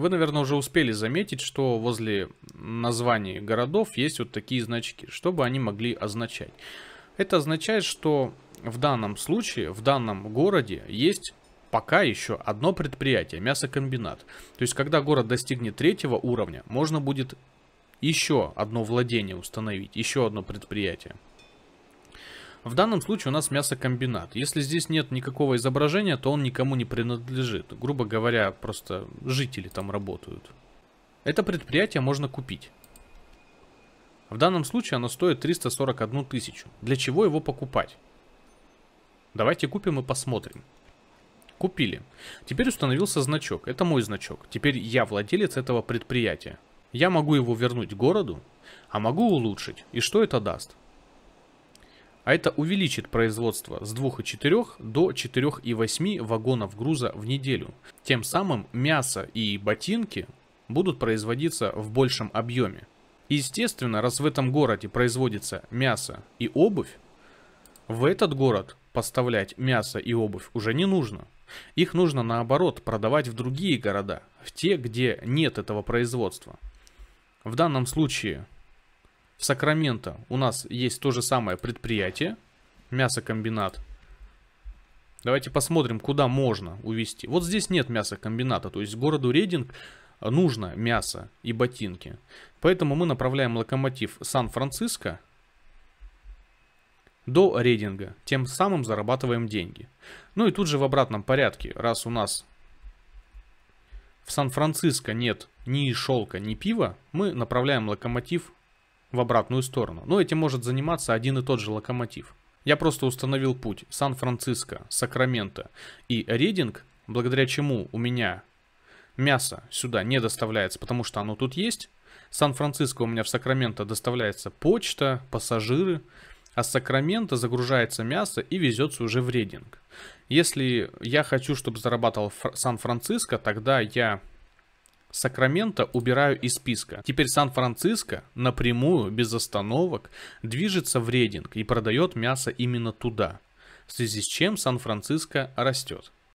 Вы, наверное, уже успели заметить, что возле названий городов есть вот такие значки, что бы они могли означать. Это означает, что в данном случае, в данном городе есть пока еще одно предприятие, мясокомбинат. То есть, когда город достигнет третьего уровня, можно будет еще одно владение установить, еще одно предприятие. В данном случае у нас мясокомбинат. Если здесь нет никакого изображения, то он никому не принадлежит. Грубо говоря, просто жители там работают. Это предприятие можно купить. В данном случае оно стоит 341 тысячу. Для чего его покупать? Давайте купим и посмотрим. Купили. Теперь установился значок. Это мой значок. Теперь я владелец этого предприятия. Я могу его вернуть городу, а могу улучшить. И что это даст? А это увеличит производство с 2,4 до 4,8 вагонов груза в неделю. Тем самым мясо и ботинки будут производиться в большем объеме. Естественно, раз в этом городе производится мясо и обувь, в этот город поставлять мясо и обувь уже не нужно. Их нужно наоборот продавать в другие города, в те, где нет этого производства. В данном случае в Сакраменто у нас есть то же самое предприятие, мясокомбинат. Давайте посмотрим, куда можно увезти. Вот здесь нет мясокомбината, то есть городу Рединг нужно мясо и ботинки. Поэтому мы направляем локомотив Сан-Франциско до Рединга, тем самым зарабатываем деньги. Ну и тут же в обратном порядке, раз у нас в Сан-Франциско нет ни шелка, ни пива, мы направляем локомотив в обратную сторону, но ну, этим может заниматься один и тот же локомотив. Я просто установил путь Сан-Франциско, Сакраменто и Рединг, благодаря чему у меня мясо сюда не доставляется, потому что оно тут есть. Сан-Франциско у меня в Сакраменто доставляется почта, пассажиры, а с Сакраменто загружается мясо и везется уже в Рединг. Если я хочу, чтобы зарабатывал Сан-Франциско, тогда я Сакраменто убираю из списка. Теперь Сан-Франциско напрямую, без остановок, движется в рейдинг и продает мясо именно туда, в связи с чем Сан-Франциско растет.